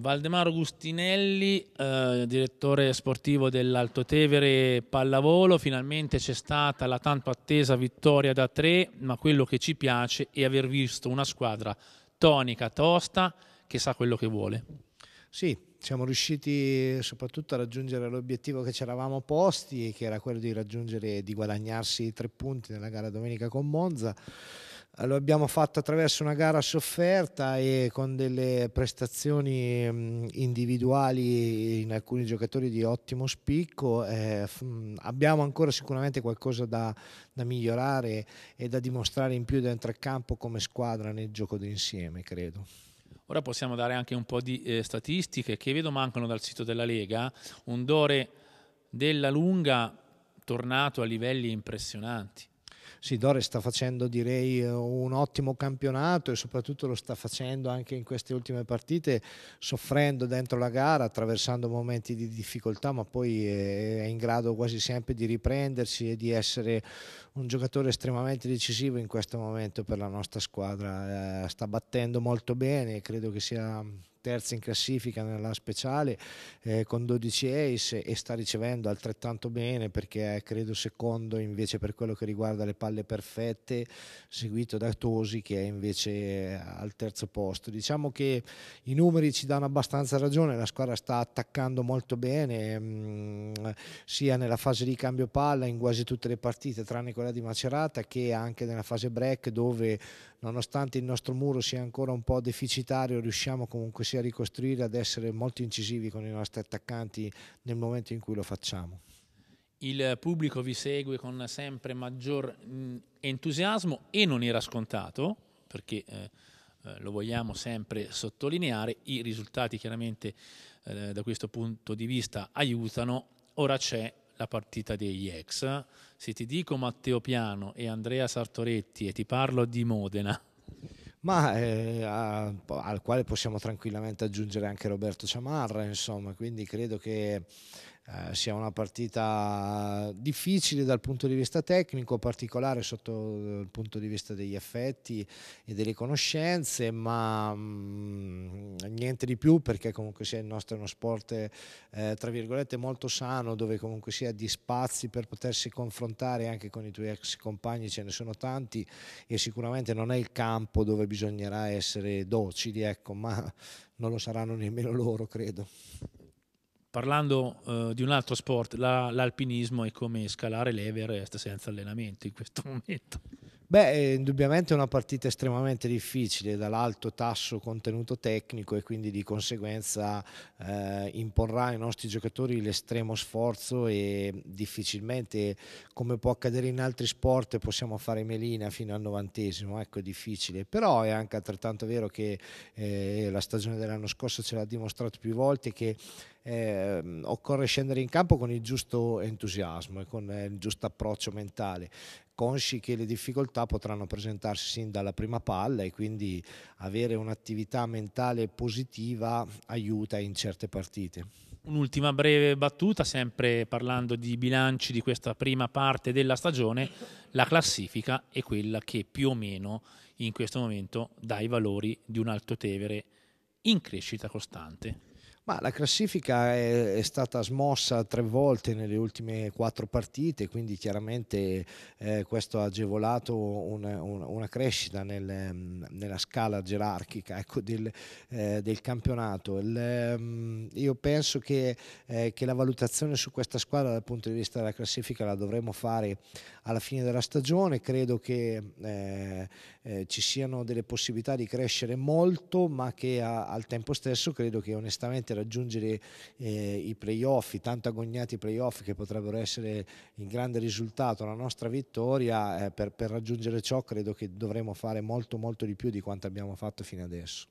Valdemaro Gustinelli, eh, direttore sportivo dell'Alto Tevere Pallavolo, finalmente c'è stata la tanto attesa vittoria da tre, ma quello che ci piace è aver visto una squadra tonica, tosta, che sa quello che vuole. Sì, siamo riusciti soprattutto a raggiungere l'obiettivo che ci eravamo posti, che era quello di raggiungere di guadagnarsi tre punti nella gara domenica con Monza lo abbiamo fatto attraverso una gara sofferta e con delle prestazioni individuali in alcuni giocatori di ottimo spicco. Eh, abbiamo ancora sicuramente qualcosa da, da, migliorare e da dimostrare in più dentro il campo come squadra nel gioco d'insieme, credo. Ora possiamo dare anche un po' di eh, statistiche che vedo mancano dal sito della Lega. Un Dore della Lunga tornato a livelli impressionanti sì, Dore sta facendo direi un ottimo campionato e soprattutto lo sta facendo anche in queste ultime partite soffrendo dentro la gara, attraversando momenti di difficoltà ma poi è in grado quasi sempre di riprendersi e di essere un giocatore estremamente decisivo in questo momento per la nostra squadra, eh, sta battendo molto bene e credo che sia terza in classifica nella speciale eh, con 12 ace e sta ricevendo altrettanto bene perché è credo secondo invece per quello che riguarda le palle perfette seguito da Tosi che è invece eh, al terzo posto. Diciamo che i numeri ci danno abbastanza ragione, la squadra sta attaccando molto bene mh, mm, sia nella fase di cambio palla in quasi tutte le partite tranne quella di Macerata che anche nella fase break dove nonostante il nostro muro sia ancora un po' deficitario, riusciamo comunque sia a ricostruire, ad essere molto incisivi con i nostri attaccanti nel momento in cui lo facciamo. Il pubblico vi segue con sempre maggior entusiasmo e non era scontato, perché eh, eh, lo vogliamo sempre sottolineare, i risultati chiaramente eh, da questo punto di vista aiutano, ora c'è la partita degli ex, se ti dico Matteo Piano e Andrea Sartoretti e ti parlo di Modena, ma eh, a, al quale possiamo tranquillamente aggiungere anche Roberto Ciamarra, insomma, quindi credo che eh, sia una partita difficile dal punto di vista tecnico, particolare sotto eh, il punto di vista degli effetti e delle conoscenze, ma mh, mm, niente di più perché comunque sia il nostro uno sport eh, tra virgolette molto sano dove comunque sia di spazi per potersi confrontare anche con i tuoi ex compagni, ce ne sono tanti e sicuramente non è il campo dove bisognerà essere docili, ecco, ma non lo saranno nemmeno loro, credo parlando eh, di un altro sport, la, l'alpinismo è come scalare l'Everest senza allenamento in questo momento. Beh, eh, indubbiamente è una partita estremamente difficile dall'alto tasso contenuto tecnico e quindi di conseguenza eh, imporrà ai nostri giocatori l'estremo sforzo e difficilmente, come può accadere in altri sport, possiamo fare melina fino al novantesimo, ecco è difficile, però è anche altrettanto vero che eh, la stagione dell'anno scorso ce l'ha dimostrato più volte che eh, occorre scendere in campo con il giusto entusiasmo e con il giusto approccio mentale consci che le difficoltà potranno presentarsi sin dalla prima palla e quindi avere un'attività mentale positiva aiuta in certe partite. Un'ultima breve battuta, sempre parlando di bilanci di questa prima parte della stagione, la classifica è quella che più o meno in questo momento dà i valori di un Alto Tevere in crescita costante. Ma la classifica è, è, stata smossa tre volte nelle ultime quattro partite, quindi chiaramente eh, questo ha agevolato un, un, una crescita nel, nella scala gerarchica ecco, del, eh, del, campionato. Il, ehm, io penso che, eh, che, la valutazione su questa squadra dal punto di vista della classifica la dovremo fare alla fine della stagione, credo che eh, eh, ci siano delle possibilità di crescere molto, ma che a, al tempo stesso credo che onestamente raggiungere eh, i playoff, i tanto agognati playoff che potrebbero essere il grande risultato, la nostra vittoria, eh, per, per raggiungere ciò credo che dovremo fare molto molto di più di quanto abbiamo fatto fino adesso.